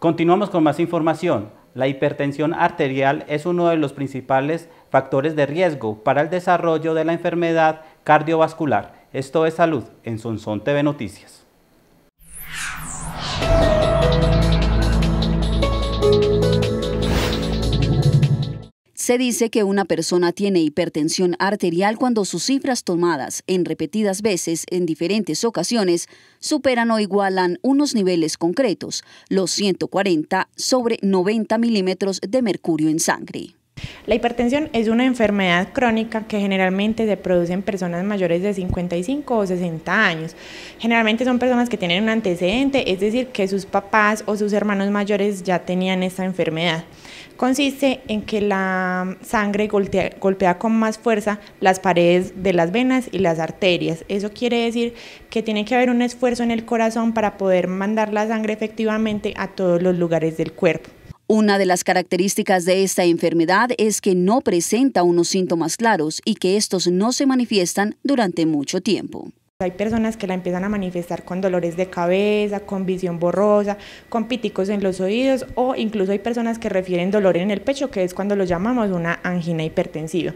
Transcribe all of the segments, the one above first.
Continuamos con más información. La hipertensión arterial es uno de los principales factores de riesgo para el desarrollo de la enfermedad cardiovascular. Esto es Salud en Sonsón TV Noticias. Se dice que una persona tiene hipertensión arterial cuando sus cifras tomadas en repetidas veces en diferentes ocasiones superan o igualan unos niveles concretos, los 140 sobre 90 milímetros de mercurio en sangre. La hipertensión es una enfermedad crónica que generalmente se produce en personas mayores de 55 o 60 años. Generalmente son personas que tienen un antecedente, es decir, que sus papás o sus hermanos mayores ya tenían esta enfermedad consiste en que la sangre golpea, con más fuerza las paredes de las venas y las arterias. Eso quiere decir que tiene que haber un esfuerzo en el corazón para poder mandar la sangre efectivamente a todos los lugares del cuerpo. Una de las características de esta enfermedad es que no presenta unos síntomas claros y que estos no se manifiestan durante mucho tiempo. Hay personas que la empiezan a manifestar con dolores de cabeza, con visión borrosa, con piticos en los oídos o incluso hay personas que refieren dolor en el pecho, que es cuando lo llamamos una angina hipertensiva.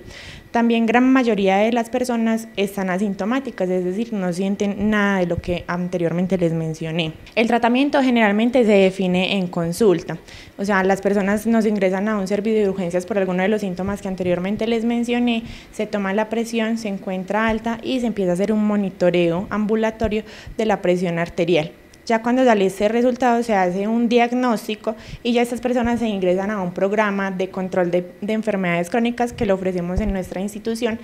También gran mayoría de las personas están asintomáticas, es decir, no sienten nada de lo que anteriormente les mencioné. El tratamiento generalmente se define en consulta, o sea, las personas nos ingresan a un servicio de urgencias por alguno de los síntomas que anteriormente les mencioné, se toma la presión, se encuentra alta y se empieza a hacer un monitoreo ambulatorio de la presión arterial. Ya cuando sale ese resultado se hace un diagnóstico y ya estas personas se ingresan a un programa de control de, enfermedades crónicas que le ofrecemos en nuestra institución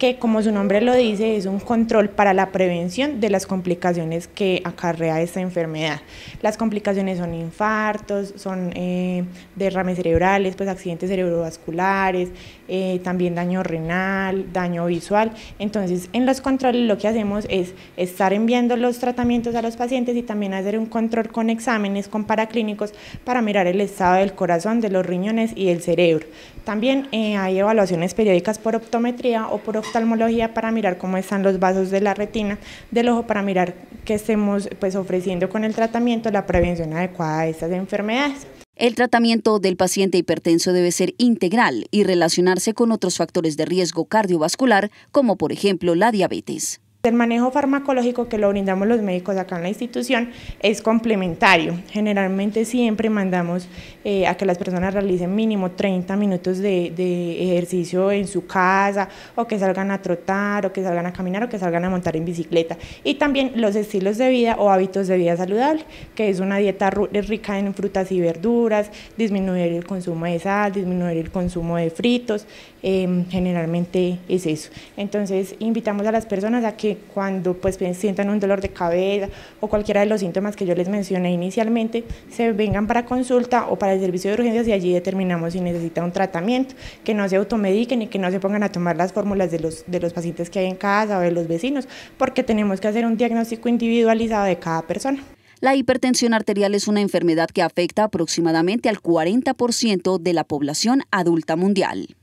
que como su nombre lo dice es un control para la prevención de las complicaciones que acarrea esta enfermedad. Las complicaciones son infartos, son eh, derrames cerebrales, pues accidentes cerebrovasculares, eh, también daño renal, daño visual. Entonces en los controles lo que hacemos es estar enviando los tratamientos a los pacientes y también hacer un control con exámenes, con paraclínicos para mirar el estado del corazón, de los riñones y del cerebro. También eh, hay evaluaciones periódicas por optometría o por oftalmología para mirar cómo están los vasos de la retina del ojo, para mirar qué estemos pues, ofreciendo con el tratamiento la prevención adecuada de estas enfermedades. El tratamiento del paciente hipertenso debe ser integral y relacionarse con otros factores de riesgo cardiovascular, como por ejemplo la diabetes. El manejo farmacológico que lo brindamos los médicos acá en la institución es complementario. Generalmente siempre mandamos eh, a que las personas realicen mínimo 30 minutos de, ejercicio en su casa, o que salgan a trotar, o que salgan a caminar, o que salgan a montar en bicicleta. Y también los estilos de vida o hábitos de vida saludable, que es una dieta eh, rica en frutas y verduras, disminuir el consumo de sal, disminuir el consumo de fritos, em, generalmente es eso. Entonces invitamos a las personas a que cuando pues sientan un dolor de cabeza o cualquiera de los síntomas que yo les mencioné inicialmente, se vengan para consulta o para el servicio de urgencias y allí determinamos si necesita un tratamiento, que no se automediquen y que no se pongan a tomar las fórmulas de los pacientes que hay en casa o de los vecinos, porque tenemos que hacer un diagnóstico individualizado de cada persona. La hipertensión arterial es una enfermedad que afecta aproximadamente al 40% de la población adulta mundial.